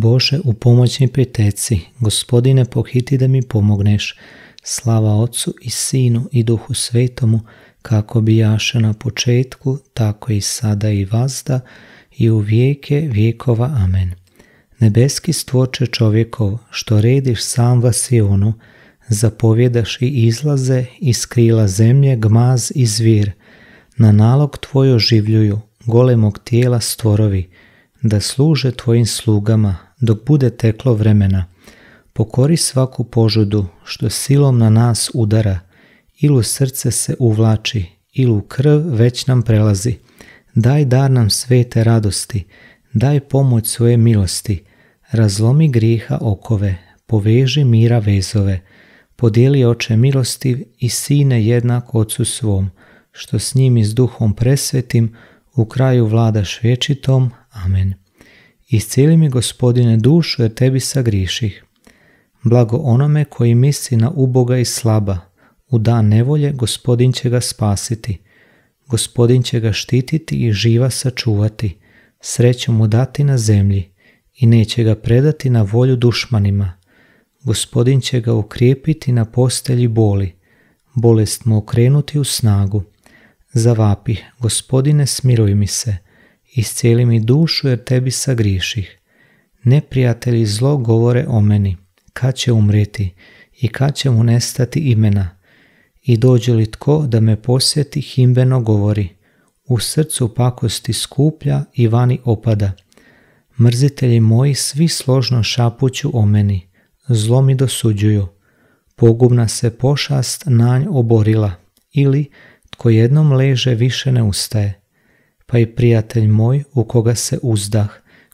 Bože u pomoćni priteci, gospodine pohiti da mi pomogneš, slava Ocu i Sinu i Duhu Svetomu, kako bi jaše na početku, tako i sada i vazda, i u vijeke vijekova. Amen. Nebeski stvoče čovjekov, što rediš sam vas i onu, zapovjedaš i izlaze iz krila zemlje gmaz i zvir, na nalog tvoj življuju golemog tijela stvorovi, da služe tvojim slugama, dok bude teklo vremena. Pokori svaku požudu što silom na nas udara, ilu srce se uvlači, ilu krv već nam prelazi. Daj dar nam svete radosti, daj pomoć svoje milosti, razlomi griha okove, poveži mira vezove, podijeli oče milostiv i sine jednako ocu svom, što s njim i s duhom presvetim u kraju vladaš vječitom. Amen. Iscijeli mi gospodine dušu jer tebi sagriših. Blago onome koji misli na uboga i slaba. U dan nevolje gospodin će ga spasiti. Gospodin će ga štititi i živa sačuvati. Sreću mu dati na zemlji i neće ga predati na volju dušmanima. Gospodin će ga okrijepiti na postelji boli. Bolest mu okrenuti u snagu. Zavapi, gospodine smiruj mi se iscijeli mi dušu jer tebi sagriješih. Neprijatelji zlo govore o meni, kad će umreti i kad će mu nestati imena. I dođe li tko da me posjeti himbeno govori, u srcu pakosti skuplja i vani opada. Mrzitelji moji svi složno šapuću o meni, zlo mi dosuđuju. Pogubna se pošast nanj oborila ili tko jednom leže više ne ustaje. Pa i prijatelj moj u koga se uzdah,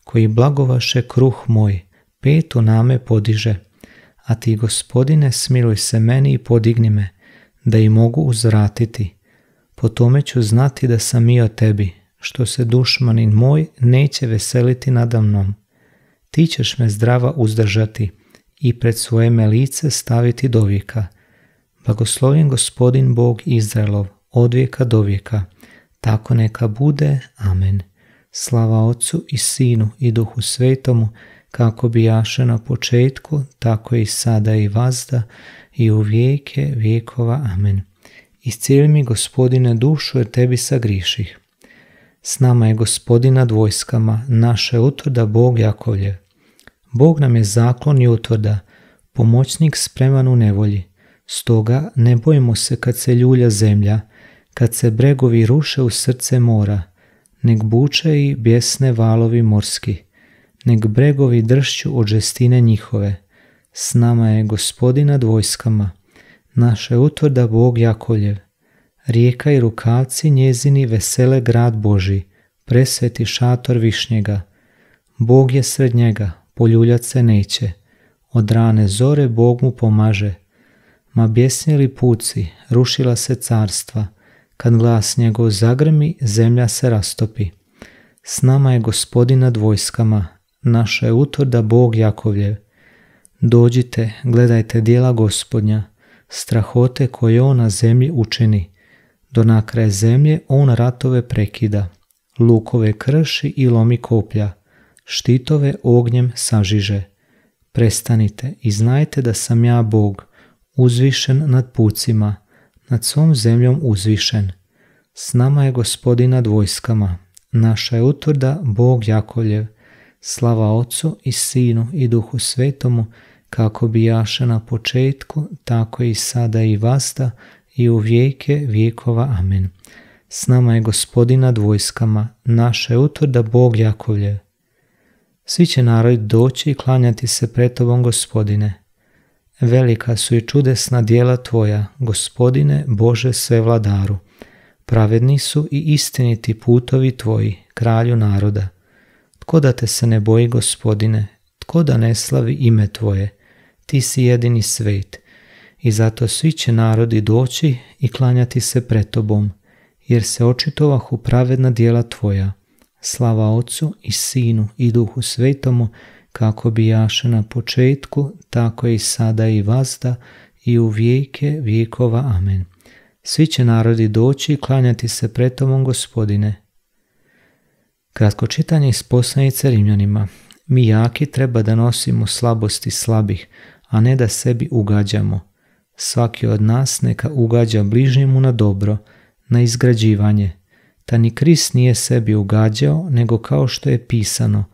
koji blagovaše kruh moj, petu name podiže. A ti, gospodine, smiluj se meni i podigni me, da i mogu uzvratiti. Po tome ću znati da sam i o tebi, što se dušmanin moj neće veseliti nadamnom. Ti ćeš me zdrava uzdržati i pred svoje me lice staviti do vijeka. Blagoslovim gospodin Bog Izraelov, od vijeka do vijeka. Tako neka bude. Amen. Slava Ocu i Sinu i Duhu Svetomu, kako bi jaše na početku, tako i sada i vazda, i u vijeke vijekova. Amen. Iscijeli mi, gospodine, dušu, jer tebi sagriših. S nama je Gospodina dvojskama, vojskama, naše utvrda Bog Jakovljev. Bog nam je zaklon i utvrda, pomoćnik spreman u nevolji. Stoga ne bojimo se kad se ljulja zemlja, kad se bregovi ruše u srce mora, nek buče i bjesne valovi morski, nek bregovi dršću od žestine njihove. S nama je gospodina dvojskama, naša utvrda Bog Jakoljev, rijeka i rukavci njezini vesele grad Boži, presveti šator višnjega. Bog je sred njega, poljuljat se neće, od rane zore Bog mu pomaže. Ma bjesnili puci, rušila se carstva, kad glas njegov zagrmi, zemlja se rastopi. S nama je gospodin nad vojskama, naša je utvrda Bog Jakovljev. Dođite, gledajte dijela gospodnja, strahote koje on na zemlji učini. Do nakraja zemlje on ratove prekida, lukove krši i lomi koplja, štitove ognjem sažiže. Prestanite i znajte da sam ja Bog, uzvišen nad pucima, nad svom zemljom uzvišen. S nama je Gospodina nad vojskama, naša je utvrda Bog Jakovljev, slava Otcu i Sinu i Duhu Svetomu, kako bi jaše na početku, tako i sada i vasta i u vijeke vijekova. Amen. S nama je Gospodina nad vojskama, naša je utvrda Bog Jakovljev. Svi će narod doći i klanjati se pred tobom gospodine, Velika su i čudesna dijela Tvoja, gospodine Bože sve vladaru. Pravedni su i istiniti putovi Tvoji, kralju naroda. Tko da te se ne boji, gospodine, tko da ne slavi ime Tvoje, Ti si jedini svet. I zato svi će narodi doći i klanjati se pred Tobom, jer se očitovahu pravedna dijela Tvoja. Slava Otcu i Sinu i Duhu Svetomu, kako bi jaše na početku, tako i sada i vazda i u vijeke vijekova. Amen. Svi će narodi doći i klanjati se pred gospodine. Kratko čitanje iz poslanice Rimljanima. Mi jaki treba da nosimo slabosti slabih, a ne da sebi ugađamo. Svaki od nas neka ugađa bližnjemu na dobro, na izgrađivanje. Ta ni Kris nije sebi ugađao, nego kao što je pisano,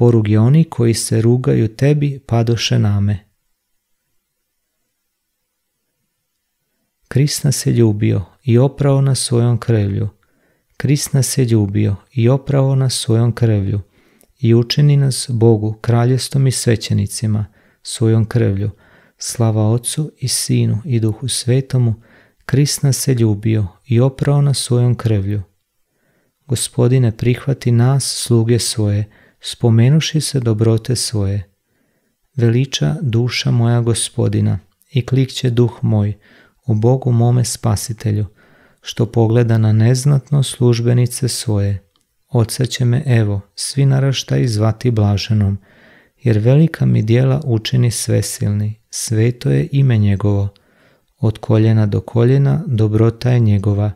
porugi oni koji se rugaju tebi padoše name. Krist nas se ljubio i oprao na svojom krevlju. Krist nas ljubio i oprao na svojom krvlju i učini nas Bogu, kraljestom i svećenicima, svojom krvlju. Slava Otcu i Sinu i Duhu Svetomu, Krist nas se ljubio i oprao na svojom krvlju. Gospodine, prihvati nas, sluge svoje, spomenuši se dobrote svoje. Veliča duša moja gospodina i klik će duh moj u Bogu mome spasitelju, što pogleda na neznatno službenice svoje. Oca će me evo, svi naraštaj zvati blaženom, jer velika mi dijela učini svesilni, sveto je ime njegovo. Od koljena do koljena dobrota je njegova,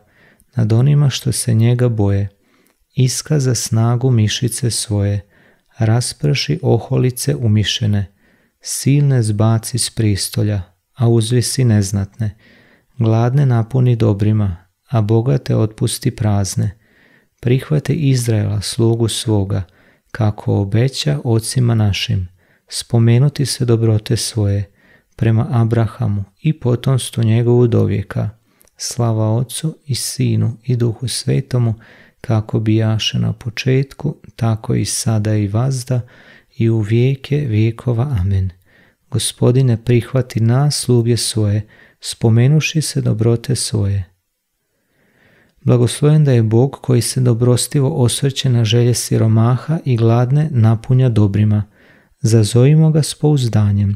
nad onima što se njega boje. Iskaza snagu mišice svoje, rasprši oholice umišene, silne zbaci s pristolja, a uzvisi neznatne, gladne napuni dobrima, a bogate otpusti prazne. Prihvate Izraela slugu svoga, kako obeća ocima našim, spomenuti se dobrote svoje, prema Abrahamu i potomstvu njegovu dovijeka. Slava ocu i Sinu i Duhu Svetomu, kako bijaše na početku, tako i sada i vazda i u vijeke vijekova. Amen. Gospodine, prihvati nas, sluge svoje, spomenuši se dobrote svoje. Blagosloven da je Bog koji se dobrostivo osvrće na želje siromaha i gladne napunja dobrima. Zazovimo ga s pouzdanjem.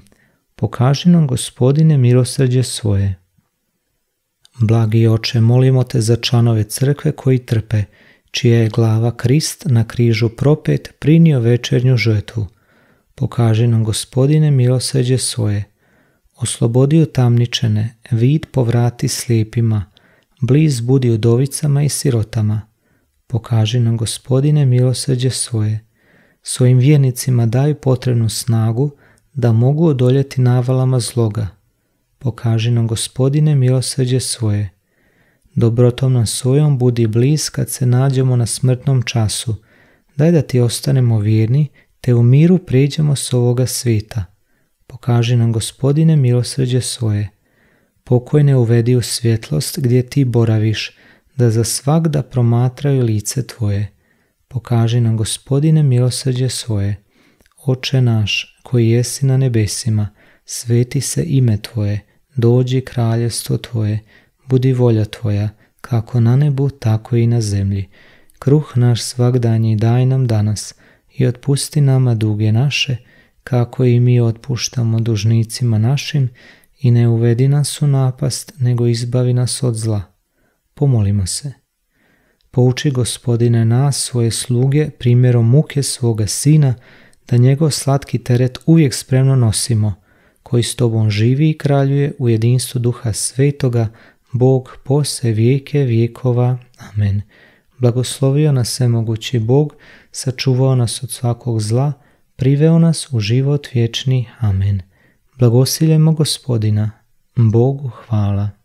Pokaži nam, gospodine, mirosrđe svoje. Blagi oče, molimo te za članove crkve koji trpe, čija je glava Krist na križu propet prinio večernju žetvu. Pokaži nam gospodine miloseđe svoje. Oslobodi utamničene, vid povrati slijepima, bliz budi udovicama i sirotama. Pokaži nam gospodine miloseđe svoje. Svojim vjernicima daju potrebnu snagu da mogu odoljeti navalama zloga. Pokaži nam gospodine miloseđe svoje Dobrotom nam svojom budi bliz kad se nađemo na smrtnom času. Daj da ti ostanemo vjerni, te u miru priđemo s ovoga svita. Pokaži nam gospodine milosrđe svoje. ne uvedi u svjetlost gdje ti boraviš, da za svakda promatraju lice tvoje. Pokaži nam gospodine milosrđe svoje. Oče naš, koji jesi na nebesima, sveti se ime Tvoje, dođi kraljestvo Tvoje, budi volja Tvoja, kako na nebu, tako i na zemlji. Kruh naš svakdanji daj nam danas i otpusti nama duge naše, kako i mi otpuštamo dužnicima našim i ne uvedi nas u napast, nego izbavi nas od zla. Pomolimo se. Pouči gospodine nas, svoje sluge, primjerom muke svoga sina, da njegov slatki teret uvijek spremno nosimo, koji s tobom živi i kraljuje u jedinstvu duha svetoga Bog pose vijeke vijekova. Amen. Blagoslovio nas mogući Bog, sačuvao nas od svakog zla, priveo nas u život vječni. Amen. Blagosiljemo gospodina. Bogu hvala.